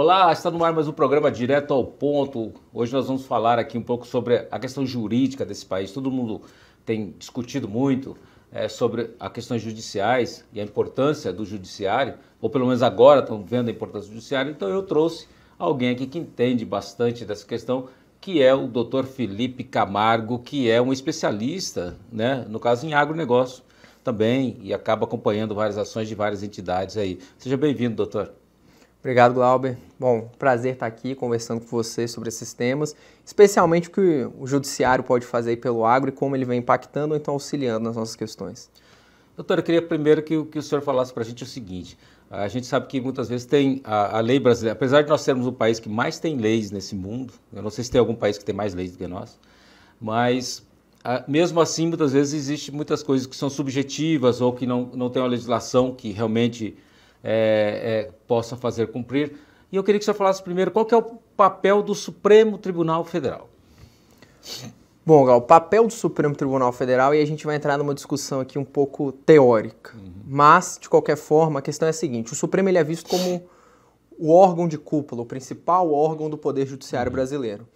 Olá, está no ar mais um programa direto ao ponto. Hoje nós vamos falar aqui um pouco sobre a questão jurídica desse país. Todo mundo tem discutido muito é, sobre as questões judiciais e a importância do judiciário, ou pelo menos agora estão vendo a importância do judiciário. Então eu trouxe alguém aqui que entende bastante dessa questão, que é o Dr. Felipe Camargo, que é um especialista, né, no caso em agronegócio também, e acaba acompanhando várias ações de várias entidades aí. Seja bem-vindo, doutor. Obrigado, Glauber. Bom, prazer estar aqui conversando com você sobre esses temas, especialmente o que o judiciário pode fazer pelo agro e como ele vem impactando ou então auxiliando nas nossas questões. Doutor, eu queria primeiro que, que o senhor falasse para a gente o seguinte. A gente sabe que muitas vezes tem a, a, lei brasileira, apesar de nós sermos o país que mais tem leis nesse mundo, eu não sei se tem algum país que tem mais leis do que nós, mas a, mesmo assim, muitas vezes existem muitas coisas que são subjetivas ou que não, não tem uma legislação que realmente é, é, possa fazer cumprir. E eu queria que o senhor falasse primeiro qual é o papel do Supremo Tribunal Federal. Bom, Gal, o papel do Supremo Tribunal Federal, e a gente vai entrar numa discussão aqui um pouco teórica. Uhum. Mas, de qualquer forma, a questão é a seguinte: o Supremo ele é visto como o órgão de cúpula, o principal órgão do Poder Judiciário uhum. brasileiro.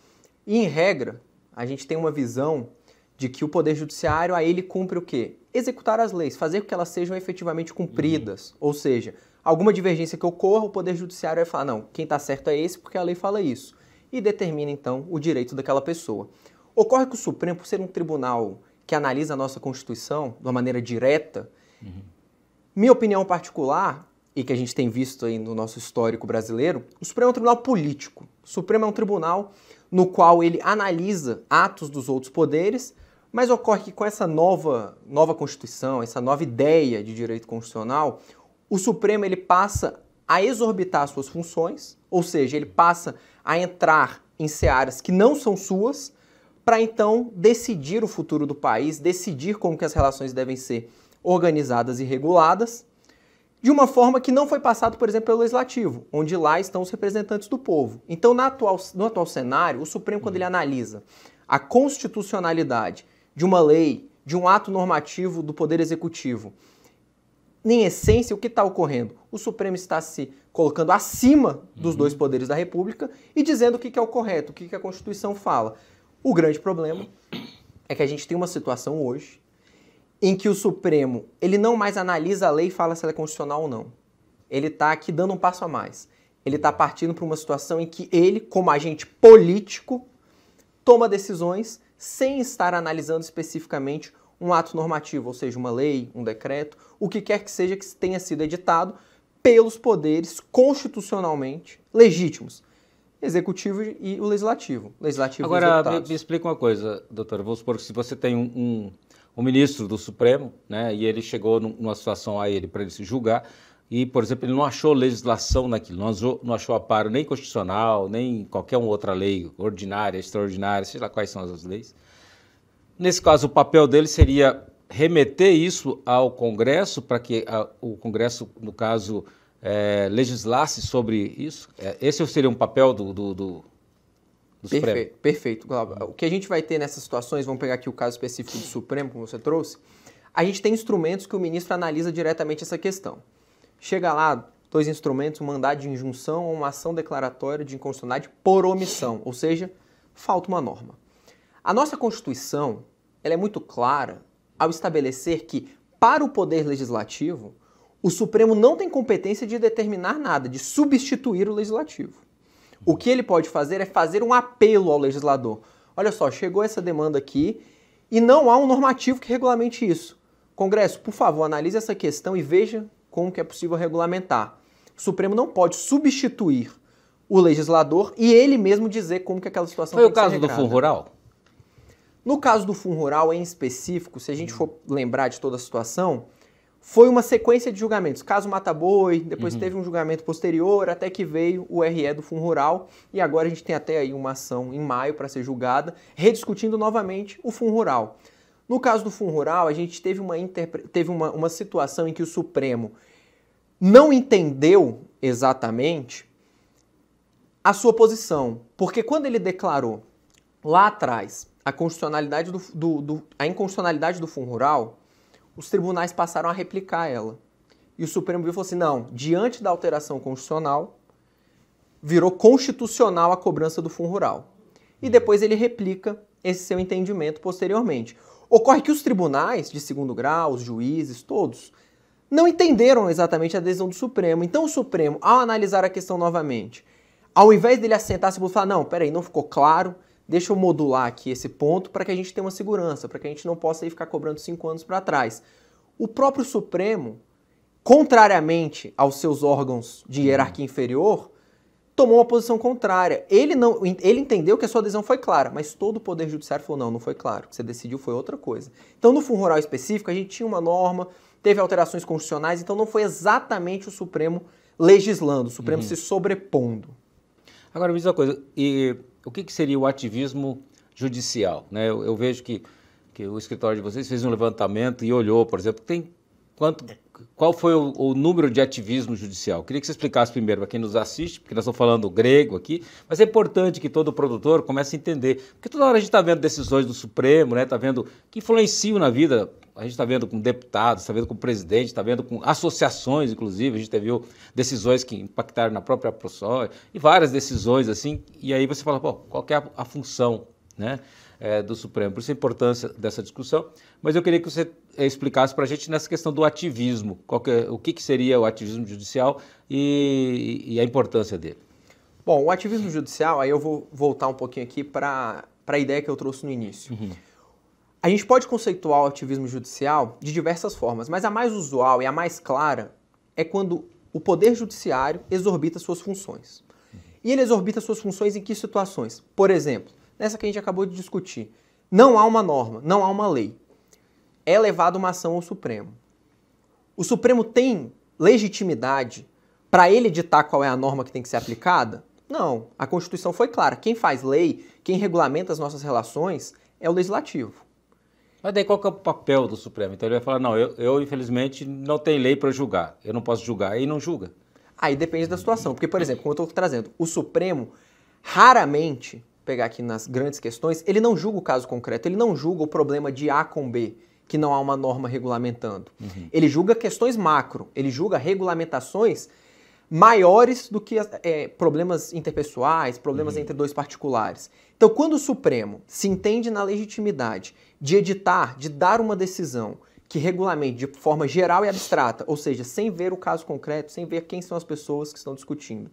E, em regra, a gente tem uma visão de que o Poder Judiciário, a ele cumpre o quê? Executar as leis, fazer com que elas sejam efetivamente cumpridas. Uhum. Ou seja, alguma divergência que ocorra, o Poder Judiciário vai falar: não, quem está certo é esse, porque a lei fala isso. E determina então o direito daquela pessoa. Ocorre que o Supremo, por ser um tribunal que analisa a nossa Constituição de uma maneira direta, uhum. minha opinião particular, e que a gente tem visto aí no nosso histórico brasileiro, o Supremo é um tribunal político. O Supremo é um tribunal no qual ele analisa atos dos outros poderes, mas ocorre que com essa nova, nova Constituição, essa nova ideia de direito constitucional, o Supremo ele passa a exorbitar suas funções, ou seja, ele passa a entrar em searas que não são suas, para então decidir o futuro do país, decidir como que as relações devem ser organizadas e reguladas, de uma forma que não foi passado, por exemplo, pelo legislativo, onde lá estão os representantes do povo. Então, atual, no atual cenário, o Supremo, quando ele analisa a constitucionalidade de uma lei, de um ato normativo do Poder Executivo, em essência, o que está ocorrendo? O Supremo está se colocando acima dos uhum. dois poderes da República e dizendo o que, que é o correto, o que, que a Constituição fala. O grande problema é que a gente tem uma situação hoje em que o Supremo ele não mais analisa a lei e fala se ela é constitucional ou não. Ele está aqui dando um passo a mais. Ele está partindo para uma situação em que ele, como agente político, toma decisões sem estar analisando especificamente um ato normativo, ou seja, uma lei, um decreto, o que quer que seja que tenha sido editado pelos poderes constitucionalmente legítimos, executivo e o legislativo. legislativo Agora, me, me, explica uma coisa, doutor. Vou supor que se você tem um, um, um, ministro do Supremo, né, e ele chegou numa situação a ele para ele se julgar, e, por exemplo, ele não achou legislação naquilo, não achou, não achou aparo nem constitucional, nem qualquer outra lei ordinária, extraordinária, sei lá quais são as leis. Nesse caso, o papel dele seria remeter isso ao Congresso, para que a, o Congresso, no caso, é, legislasse sobre isso? É, esse seria um papel do, do, do, do Supremo? Perfeito, O que a gente vai ter nessas situações, vamos pegar aqui o caso específico do Supremo, como você trouxe, a gente tem instrumentos que o ministro analisa diretamente essa questão. Chega lá, dois instrumentos, um mandado de injunção ou uma ação declaratória de inconstitucionalidade por omissão, ou seja, falta uma norma. A nossa Constituição, ela é muito clara ao estabelecer que, para o Poder Legislativo, o Supremo não tem competência de determinar nada, de substituir o Legislativo. O que ele pode fazer é fazer um apelo ao legislador. Olha só, chegou essa demanda aqui e não há um normativo que regulamente isso. Congresso, por favor, analise essa questão e veja como que é possível regulamentar. O Supremo não pode substituir o legislador e ele mesmo dizer como que aquela situação foi o caso do fundo rural no caso do fundo rural em específico, se a gente hum. for lembrar de toda a situação, foi uma sequência de julgamentos. Caso Mata Boi, depois uhum. teve um julgamento posterior, até que veio o RE do Fundo Rural, e agora a gente tem até aí uma ação em maio para ser julgada, rediscutindo novamente o Fundo Rural. No caso do Fundo Rural, a gente teve, uma, teve uma, uma situação em que o Supremo não entendeu exatamente a sua posição, porque quando ele declarou lá atrás a constitucionalidade do, do, do, a inconstitucionalidade do fundo rural, os tribunais passaram a replicar ela. E o Supremo viu e falou assim: não, diante da alteração constitucional, virou constitucional a cobrança do fundo rural. E depois ele replica esse seu entendimento posteriormente. Ocorre que os tribunais de segundo grau, os juízes, todos, não entenderam exatamente a decisão do Supremo. Então o Supremo, ao analisar a questão novamente, ao invés dele assentar-se e falar, não, peraí, não ficou claro, deixa eu modular aqui esse ponto para que a gente tenha uma segurança, para que a gente não possa aí ficar cobrando cinco anos para trás. O próprio Supremo, contrariamente aos seus órgãos de uhum. hierarquia inferior, tomou uma posição contrária. Ele não, ele entendeu que a sua decisão foi clara, mas todo o poder judiciário falou não, não foi claro. O que você decidiu foi outra coisa. Então, no fundo rural específico, a gente tinha uma norma, teve alterações constitucionais, então não foi exatamente o Supremo legislando, o Supremo uhum. se sobrepondo. Agora me diz uma coisa, e o que, que seria o ativismo judicial? Né? Eu, eu vejo que, que o escritório de vocês fez um levantamento e olhou, por exemplo, tem Quanto, qual foi o, o, número de ativismo judicial? Queria que você explicasse primeiro para quem nos assiste, porque nós estamos falando grego aqui, mas é importante que todo produtor comece a entender, porque toda hora a gente está vendo decisões do Supremo, está né? Tá vendo que influenciam na vida, a gente está vendo com deputados, está vendo com presidente, está vendo com associações, inclusive, a gente teve decisões que impactaram na própria ProSoja, e várias decisões assim, e aí você fala, qual é a, a função, né? é, do Supremo. Por isso a importância dessa discussão. Mas eu queria que você é, explicasse para a gente nessa questão do ativismo, é, o que, que, seria o ativismo judicial e, e, a importância dele. Bom, o ativismo judicial, aí eu vou voltar um pouquinho aqui para a ideia que eu trouxe no início. Uhum. A gente pode conceituar o ativismo judicial de diversas formas, mas a mais usual e a mais clara é quando o poder judiciário exorbita suas funções. Uhum. E ele exorbita suas funções em que situações? Por exemplo, nessa que a gente acabou de discutir. Não há uma norma, não há uma lei. É levada uma ação ao Supremo. O Supremo tem legitimidade para ele ditar qual é a norma que tem que ser aplicada? Não. A Constituição foi clara. Quem faz lei, quem regulamenta as nossas relações é o legislativo. Mas daí qual que é o papel do Supremo? Então ele vai falar, não, eu, eu infelizmente não tenho lei para julgar, eu não posso julgar, e não julga. Aí depende da situação, porque, por exemplo, como eu estou trazendo, o Supremo raramente pegar aqui nas grandes questões, ele não julga o caso concreto, ele não julga o problema de A com B, que não há uma norma regulamentando. Uhum. Ele julga questões macro, ele julga regulamentações maiores do que é, problemas interpessoais, problemas uhum. entre dois particulares. Então, quando o Supremo se entende na legitimidade de editar, de dar uma decisão que regulamente de forma geral e abstrata, ou seja, sem ver o caso concreto, sem ver quem são as pessoas que estão discutindo,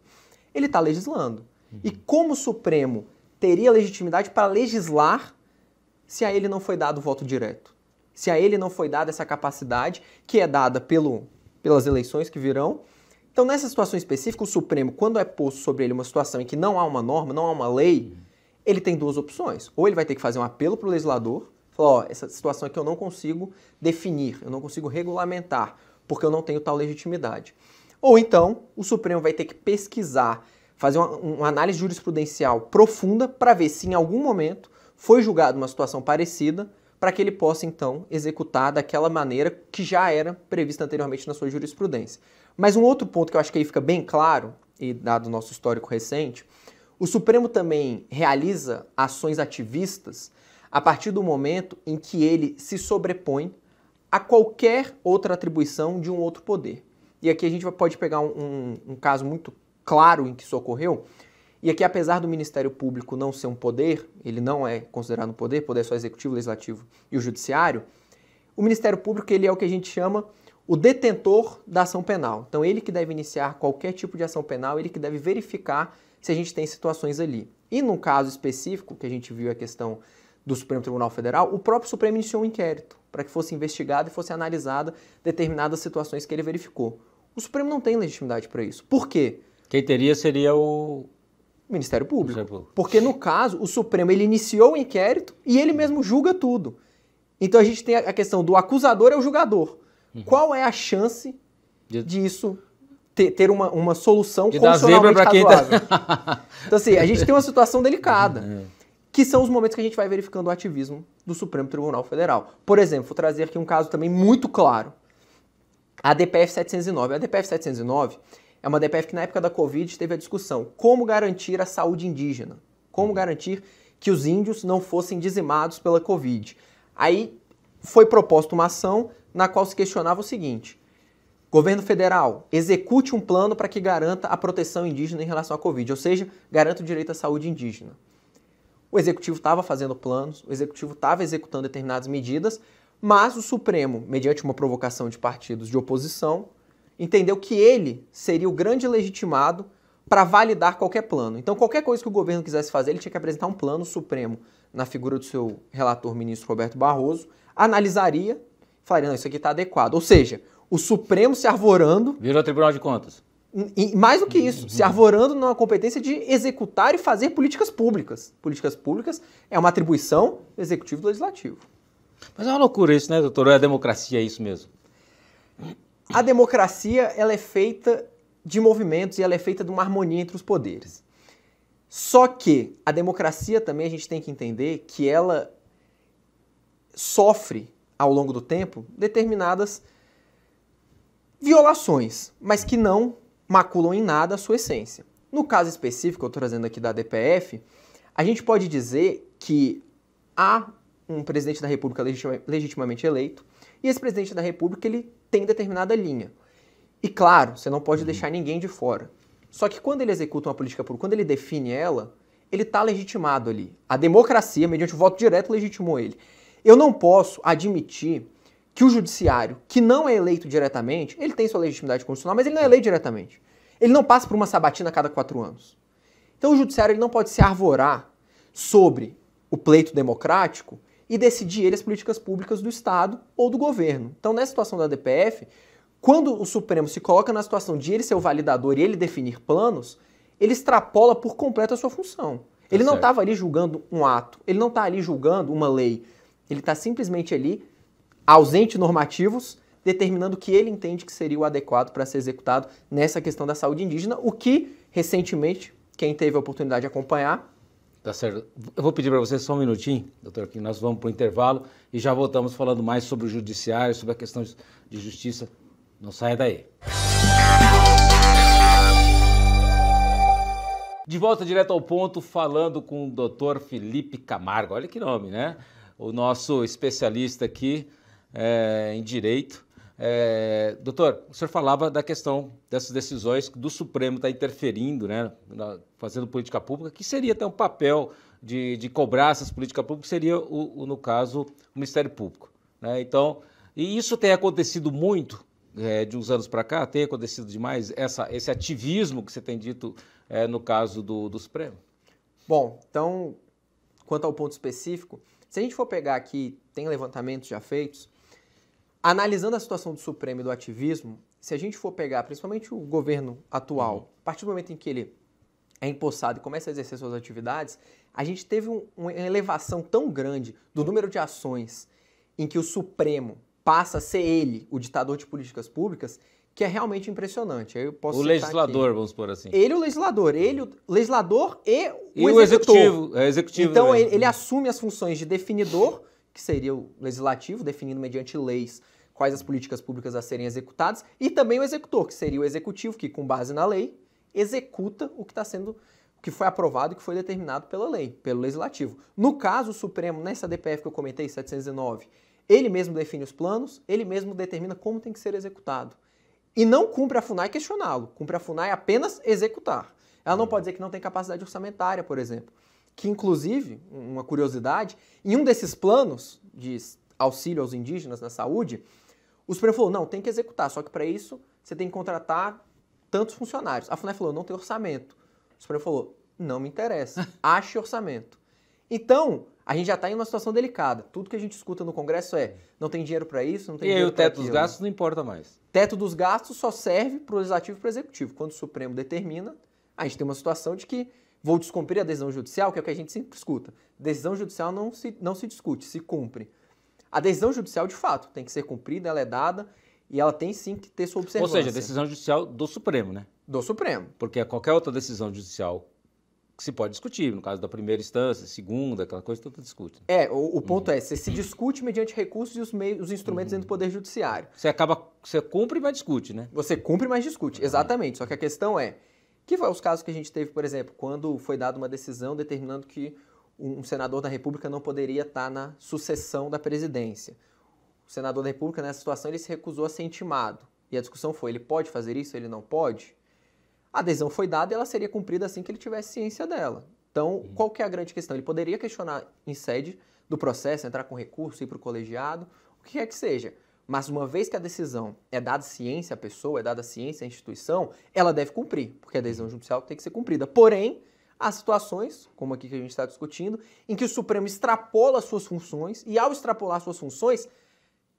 ele está legislando. Uhum. E como o Supremo teria legitimidade para legislar se a ele não foi dado o voto direto, se a ele não foi dada essa capacidade que é dada pelo, pelas eleições que virão. Então, nessa situação específica, o Supremo, quando é posto sobre ele uma situação em que não há uma norma, não há uma lei, ele tem duas opções. Ou ele vai ter que fazer um apelo para o legislador, falar, ó, essa situação aqui eu não consigo definir, eu não consigo regulamentar, porque eu não tenho tal legitimidade. Ou então, o Supremo vai ter que pesquisar fazer uma, uma análise jurisprudencial profunda para ver se em algum momento foi julgado uma situação parecida para que ele possa então executar daquela maneira que já era prevista anteriormente na sua jurisprudência. Mas um outro ponto que eu acho que aí fica bem claro, e dado o nosso histórico recente, o Supremo também realiza ações ativistas a partir do momento em que ele se sobrepõe a qualquer outra atribuição de um outro poder. E aqui a gente pode pegar um, um, um caso muito claro em que isso ocorreu. E aqui, é apesar do Ministério Público não ser um poder, ele não é considerado um poder, poder é só executivo, legislativo e o judiciário, o Ministério Público ele é o que a gente chama o detentor da ação penal. Então, ele que deve iniciar qualquer tipo de ação penal, ele que deve verificar se a gente tem situações ali. E num caso específico, que a gente viu a questão do Supremo Tribunal Federal, o próprio Supremo iniciou um inquérito para que fosse investigado e fosse analisada determinadas situações que ele verificou. O Supremo não tem legitimidade para isso. Por quê? Quem teria seria o Ministério Público. Ministério Público. Porque no caso, o Supremo ele iniciou o inquérito e ele mesmo julga tudo. Então a gente tem a questão do acusador é o julgador. Uhum. Qual é a chance de... disso ter, ter uma, uma solução de constitucionalmente dar zebra tá- razoável? Tá... então assim, a gente tem uma situação delicada. Uhum. Que são os momentos que a gente vai verificando o ativismo do Supremo Tribunal Federal. Por exemplo, vou trazer aqui um caso também muito claro. A DPF 709. A DPF 709 é uma DPF que na época da Covid teve a discussão como garantir a saúde indígena, como garantir que os índios não fossem dizimados pela Covid. Aí foi proposta uma ação na qual se questionava o seguinte: governo federal, execute um plano para que garanta a proteção indígena em relação à Covid, ou seja, garanta o direito à saúde indígena. O executivo estava fazendo planos, o executivo estava executando determinadas medidas, mas o Supremo, mediante uma provocação de partidos de oposição, entendeu que ele seria o grande legitimado para validar qualquer plano. Então, qualquer coisa que o governo quisesse fazer, ele tinha que apresentar um plano supremo na figura do seu relator ministro Roberto Barroso, analisaria, falaria: não, isso aqui está adequado. Ou seja, o Supremo se arvorando. Virou Tribunal de Contas. E mais do que isso, uhum. se arvorando numa competência de executar e fazer políticas públicas. Políticas públicas é uma atribuição do executivo e do legislativo. Mas é uma loucura isso, né, doutor? É a democracia, é isso mesmo. A democracia ela é feita de movimentos e ela é feita de uma harmonia entre os poderes. Só que a democracia também a gente tem que entender que ela sofre ao longo do tempo determinadas violações, mas que não maculam em nada a sua essência. No caso específico, eu estou trazendo aqui da DPF, a gente pode dizer que há um presidente da República legitima, legitimamente eleito e esse presidente da República ele tem determinada linha. E claro, você não pode uhum. deixar ninguém de fora. Só que quando ele executa uma política pública, quando ele define ela, ele está legitimado ali. A democracia, mediante o voto direto, legitimou ele. Eu não posso admitir que o judiciário, que não é eleito diretamente, ele tem sua legitimidade constitucional, mas ele não é eleito diretamente. Ele não passa por uma sabatina a cada quatro anos. Então o judiciário ele não pode se arvorar sobre o pleito democrático e decidir ele as políticas públicas do Estado ou do governo. Então, nessa situação da DPF, quando o Supremo se coloca na situação de ele ser o validador e ele definir planos, ele extrapola por completo a sua função. Tá ele tá não estava ali julgando um ato, ele não está ali julgando uma lei. Ele está simplesmente ali, ausente normativos, determinando o que ele entende que seria o adequado para ser executado nessa questão da saúde indígena, o que, recentemente, quem teve a oportunidade de acompanhar, Tá certo. Eu vou pedir para você só um minutinho, doutor, que nós vamos para o intervalo e já voltamos falando mais sobre o judiciário, sobre a questão de justiça. Não saia daí. De volta direto ao ponto, falando com o doutor Felipe Camargo. Olha que nome, né? O nosso especialista aqui é, em direito é, doutor, o senhor falava da questão dessas decisões do Supremo estar tá interferindo, né, fazendo política pública, que seria até um papel de, de cobrar essas políticas públicas, seria, o, o, no caso, o Ministério Público. Né? Então, e isso tem acontecido muito é, de uns anos para cá, tem acontecido demais essa, esse ativismo que você tem dito é, no caso do, do Supremo? Bom, então, quanto ao ponto específico, se a gente for pegar aqui, tem levantamentos já feitos, Analisando a situação do Supremo e do ativismo, se a gente for pegar principalmente o governo atual, uhum. a partir do momento em que ele é empossado e começa a exercer suas atividades, a gente teve um, uma elevação tão grande do número de ações em que o Supremo passa a ser ele, o ditador de políticas públicas, que é realmente impressionante. Eu posso o legislador, aqui. vamos por assim. Ele o legislador, ele o legislador e o, e executor. o executivo, é executivo. Então ele, ele assume as funções de definidor que seria o legislativo, definindo mediante leis quais as políticas públicas a serem executadas, e também o executor, que seria o executivo, que, com base na lei, executa o que está sendo o que foi aprovado e que foi determinado pela lei, pelo legislativo. No caso, o Supremo, nessa DPF que eu comentei, 709, ele mesmo define os planos, ele mesmo determina como tem que ser executado. E não cumpre a FUNAI questioná-lo, cumpre a FUNAI apenas executar. Ela não pode dizer que não tem capacidade orçamentária, por exemplo que inclusive, uma curiosidade, em um desses planos de auxílio aos indígenas na saúde, o Supremo falou: não, tem que executar, só que para isso você tem que contratar tantos funcionários. A FUNAI falou: não tem orçamento. O Supremo falou: não me interessa, ache orçamento. Então, a gente já está em uma situação delicada. Tudo que a gente escuta no Congresso é: não tem dinheiro para isso, não tem e dinheiro para E o teto dos gastos não importa mais. Teto dos gastos só serve para o legislativo e para o executivo. Quando o Supremo determina, a gente tem uma situação de que Vou descumprir a decisão judicial, que é o que a gente sempre escuta. Decisão judicial não se, não se discute, se cumpre. A decisão judicial, de fato, tem que ser cumprida, ela é dada e ela tem sim que ter sua observância. Ou seja, decisão judicial do Supremo, né? Do Supremo. Porque qualquer outra decisão judicial que se pode discutir, no caso da primeira instância, segunda, aquela coisa se discute. É, o, o ponto uhum. é, você se discute mediante recursos e os, meios, os instrumentos uhum. dentro do Poder Judiciário. Você acaba, você cumpre, mas discute, né? Você cumpre, mas discute, uhum. exatamente. Só que a questão é, que foi os casos que a gente teve, por exemplo, quando foi dada uma decisão determinando que um senador da República não poderia estar na sucessão da presidência. O senador da República, nessa situação, ele se recusou a ser intimado. E a discussão foi: ele pode fazer isso, ele não pode? A decisão foi dada e ela seria cumprida assim que ele tivesse ciência dela. Então, Sim. Uhum. qual que é a grande questão? Ele poderia questionar em sede do processo, entrar com recurso, ir para o colegiado, o que quer que seja. Mas uma vez que a decisão é dada ciência à pessoa, é dada ciência à instituição, ela deve cumprir, porque a decisão judicial tem que ser cumprida. Porém, há situações, como aqui que a gente está discutindo, em que o Supremo extrapola suas funções e, ao extrapolar suas funções,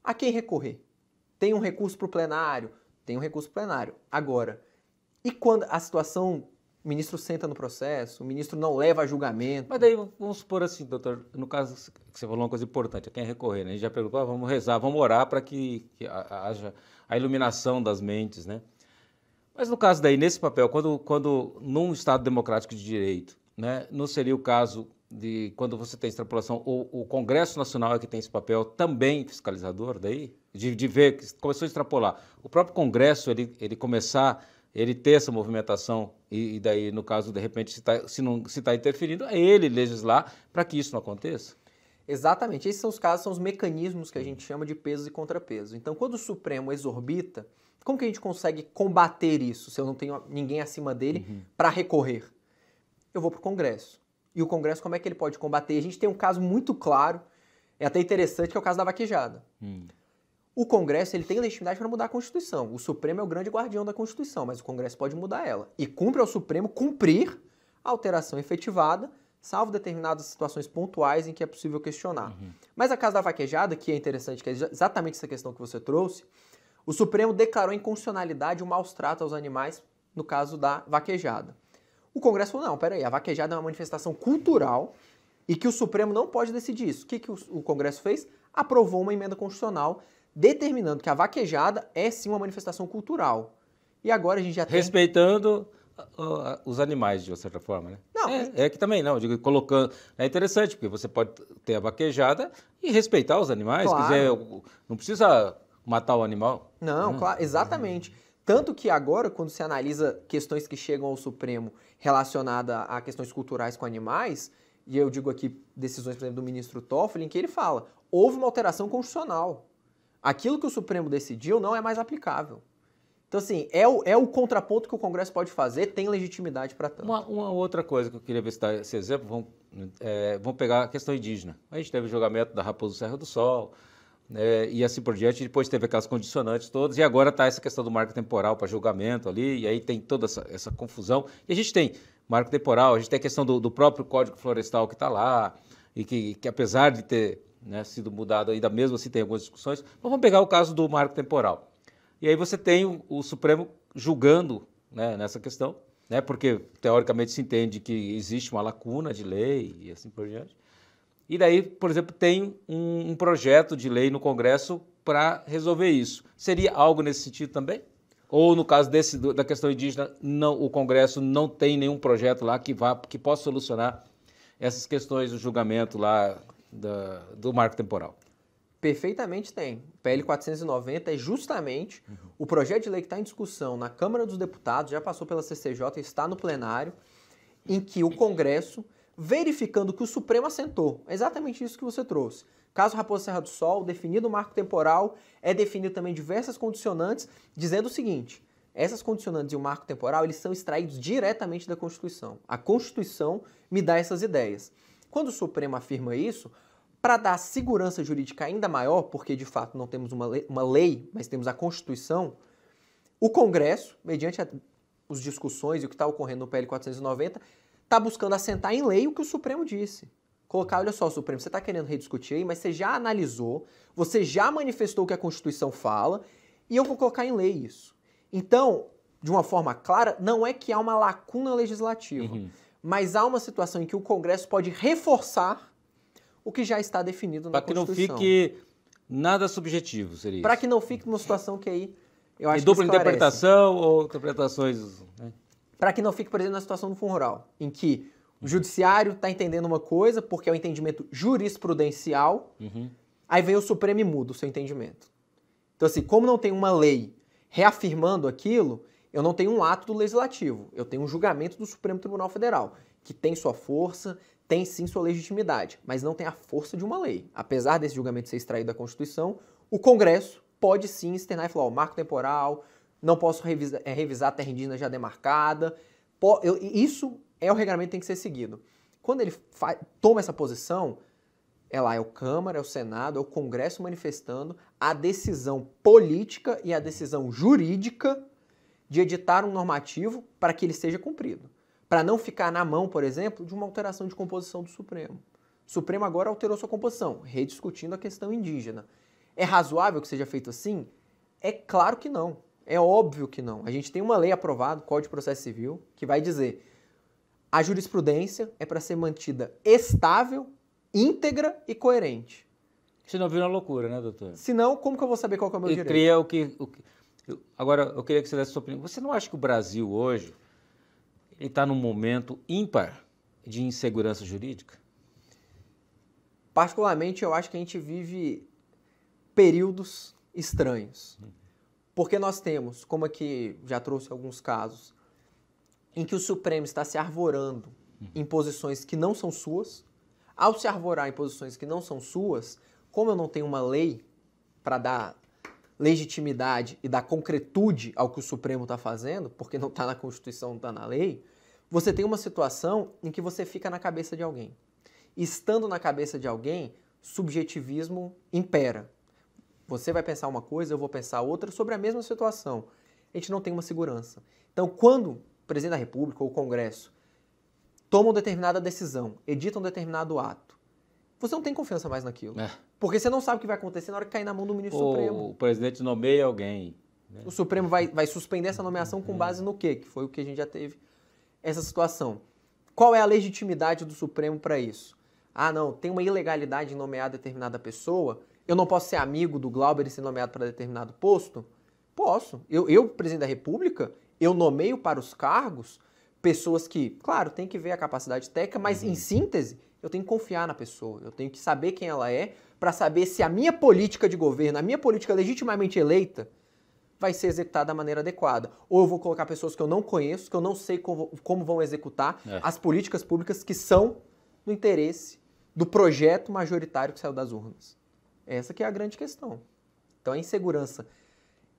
a quem recorrer? Tem um recurso para o plenário? Tem um recurso plenário. Agora, e quando a situação o ministro senta no processo, o ministro não leva a julgamento. Mas daí vamos supor assim, doutor, no caso que você falou uma coisa importante, quem é recorrer, né? A gente já perguntou, ah, vamos rezar, vamos orar para que, que haja a iluminação das mentes, né? Mas no caso daí, nesse papel, quando, quando num Estado democrático de direito, né, não seria o caso de quando você tem extrapolação, o, o Congresso Nacional é que tem esse papel também fiscalizador daí? De, de ver, começou a extrapolar. O próprio Congresso, ele, ele começar ele ter essa movimentação e, e daí, no caso, de repente, se está se não, se tá interferindo, é ele legislar para que isso não aconteça? Exatamente. Esses são os casos, são os mecanismos que a gente chama de pesos e contrapesos. Então, quando o Supremo exorbita, como que a gente consegue combater isso se eu não tenho ninguém acima dele uhum. para recorrer? Eu vou para o Congresso. E o Congresso, como é que ele pode combater? A gente tem um caso muito claro, é até interessante, que é o caso da vaquejada. Uhum. O Congresso ele tem legitimidade para mudar a Constituição. O Supremo é o grande guardião da Constituição, mas o Congresso pode mudar ela. E cumpre ao Supremo cumprir a alteração efetivada, salvo determinadas situações pontuais em que é possível questionar. Uhum. Mas a Casa da Vaquejada, que é interessante, que é exatamente essa questão que você trouxe, o Supremo declarou inconstitucionalidade o maus trato aos animais no caso da vaquejada. O Congresso falou, não, peraí, a vaquejada é uma manifestação cultural e que o Supremo não pode decidir isso. O que, que o Congresso fez? Aprovou uma emenda constitucional determinando que a vaquejada é sim uma manifestação cultural. E agora a gente já tem... Respeitando ah, ah, os animais, de uma certa forma, né? Não. É, é que também, não, digo, colocando... É interessante, porque você pode ter a vaquejada e respeitar os animais. Claro. não precisa matar o animal. Não, hum. claro, exatamente. Tanto que agora, quando se analisa questões que chegam ao Supremo relacionada a questões culturais com animais, e eu digo aqui decisões, por exemplo, do ministro Toffoli, em que ele fala, houve uma alteração constitucional aquilo que o Supremo decidiu não é mais aplicável. Então, assim, é o, é o contraponto que o Congresso pode fazer, tem legitimidade para tanto. Uma, uma, outra coisa que eu queria ver se dá esse exemplo, vamos, é, vamos pegar a questão indígena. A gente teve o julgamento da do Serra do Sol, é, e assim por diante. Depois teve aquelas condicionantes todas, e agora está essa questão do marco temporal para julgamento ali, e aí tem toda essa, essa, confusão. E a gente tem marco temporal, a gente tem a questão do, do próprio Código Florestal que está lá, e que, que, apesar de ter né, sido mudado, ainda mesmo assim tem algumas discussões. Mas vamos pegar o caso do marco temporal. E aí você tem o, o Supremo julgando né, nessa questão, né, porque teoricamente se entende que existe uma lacuna de lei e assim por diante. E daí, por exemplo, tem um, um projeto de lei no Congresso para resolver isso. Seria algo nesse sentido também? Ou no caso desse, da questão indígena, não, o Congresso não tem nenhum projeto lá que, vá, que possa solucionar essas questões do julgamento lá da, do marco temporal? Perfeitamente tem. PL 490 é justamente uhum. o projeto de lei que está em discussão na Câmara dos Deputados, já passou pela CCJ, está no plenário, em que o Congresso, verificando que o Supremo assentou, é exatamente isso que você trouxe. Caso Raposa Serra do Sol, definido o marco temporal, é definido também diversas condicionantes, dizendo o seguinte: essas condicionantes e o marco temporal, eles são extraídos diretamente da Constituição. A Constituição me dá essas ideias. Quando o Supremo afirma isso, para dar segurança jurídica ainda maior, porque de fato não temos uma lei, uma lei mas temos a Constituição, o Congresso, mediante as discussões e o que está ocorrendo no PL 490, está buscando assentar em lei o que o Supremo disse. Colocar, olha só, Supremo, você está querendo rediscutir aí, mas você já analisou, você já manifestou o que a Constituição fala, e eu vou colocar em lei isso. Então, de uma forma clara, não é que há uma lacuna legislativa. Uhum mas há uma situação em que o Congresso pode reforçar o que já está definido na Constituição. Para que não fique nada subjetivo, seria Para que não fique numa situação que aí eu acho e dupla interpretação ou interpretações... Né? Para que não fique, por exemplo, na situação do fundo rural, em que o judiciário está entendendo uma coisa porque é o um entendimento jurisprudencial, uhum. aí vem o Supremo e muda o seu entendimento. Então, assim, como não tem uma lei reafirmando aquilo, eu não tenho um ato do legislativo, eu tenho um julgamento do Supremo Tribunal Federal, que tem sua força, tem sim sua legitimidade, mas não tem a força de uma lei. Apesar desse julgamento ser extraído da Constituição, o Congresso pode sim externar e falar: ó, oh, marco temporal, não posso revisar, é, eh, revisar a terra indígena já demarcada. Eu, isso é o regulamento que tem que ser seguido. Quando ele toma essa posição, é lá, é o Câmara, é o Senado, é o Congresso manifestando a decisão política e a decisão jurídica de editar um normativo para que ele seja cumprido, para não ficar na mão, por exemplo, de uma alteração de composição do Supremo. O Supremo agora alterou sua composição, rediscutindo a questão indígena. É razoável que seja feito assim? É claro que não. É óbvio que não. A gente tem uma lei aprovada, Código de Processo Civil, que vai dizer a jurisprudência é para ser mantida estável, íntegra e coerente. Se não vira uma loucura, né, doutor? Senão, como que eu vou saber qual é o meu e direito? Cria o que, o que agora, eu queria que você desse sua opinião. Você não acha que o Brasil hoje está num momento ímpar de insegurança jurídica? Particularmente, eu acho que a gente vive períodos estranhos. Hum. Porque nós temos, como aqui já trouxe alguns casos, em que o Supremo está se arvorando hum. em posições que não são suas. Ao se arvorar em posições que não são suas, como eu não tenho uma lei para dar legitimidade e da concretude ao que o Supremo está fazendo, porque não está na Constituição, não está na lei, você tem uma situação em que você fica na cabeça de alguém. Estando na cabeça de alguém, subjetivismo impera. Você vai pensar uma coisa, eu vou pensar outra sobre a mesma situação. A gente não tem uma segurança. Então, quando o presidente da República ou o Congresso tomam determinada decisão, editam determinado ato, você não tem confiança mais naquilo. É. Porque você não sabe o que vai acontecer na hora que cair na mão do ministro o Supremo. O presidente nomeia alguém. Né? O Supremo vai, vai suspender essa nomeação com base no quê? Que foi o que a gente já teve essa situação. Qual é a legitimidade do Supremo para isso? Ah, não, tem uma ilegalidade em nomear determinada pessoa. Eu não posso ser amigo do Glauber e ser nomeado para determinado posto? Posso. Eu, eu, presidente da República, eu nomeio para os cargos pessoas que, claro, tem que ver a capacidade técnica, mas uhum. em síntese, eu tenho que confiar na pessoa, eu tenho que saber quem ela é para saber se a minha política de governo, a minha política legitimamente eleita, vai ser executada da maneira adequada. Ou eu vou colocar pessoas que eu não conheço, que eu não sei como, como vão executar é. as políticas públicas que são no interesse do projeto majoritário que saiu das urnas. Essa que é a grande questão. Então a insegurança,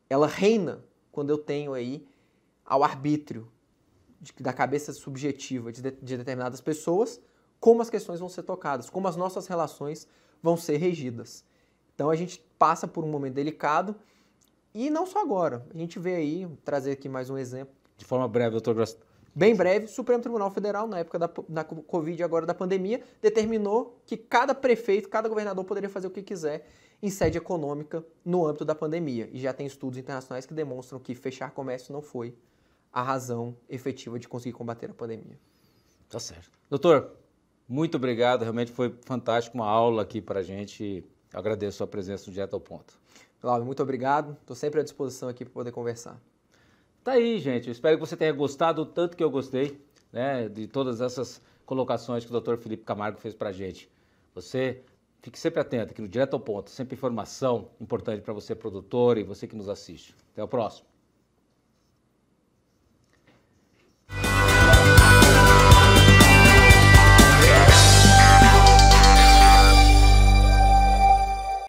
ela reina quando eu tenho aí ao arbítrio de, da cabeça subjetiva de, de determinadas pessoas como as questões vão ser tocadas, como as nossas relações vão ser regidas. Então a gente passa por um momento delicado e não só agora. A gente vê aí, trazer aqui mais um exemplo. De forma breve, doutor Graça. Bem breve, o Supremo Tribunal Federal, na época da, Covid Covid, agora da pandemia, determinou que cada prefeito, cada governador poderia fazer o que quiser em sede econômica no âmbito da pandemia. E já tem estudos internacionais que demonstram que fechar comércio não foi a razão efetiva de conseguir combater a pandemia. Tá certo. Doutor, muito obrigado, realmente foi fantástico, uma aula aqui para a gente. Eu agradeço a sua presença no Direto ao Ponto. Cláudio, muito obrigado. Estou sempre à disposição aqui para poder conversar. Tá aí, gente. Eu espero que você tenha gostado tanto que eu gostei, né, de todas essas colocações que o Dr. Felipe Camargo fez para a gente. Você fique sempre atento aqui no Direto ao Ponto, sempre informação importante para você, produtor e você que nos assiste. Até o próximo.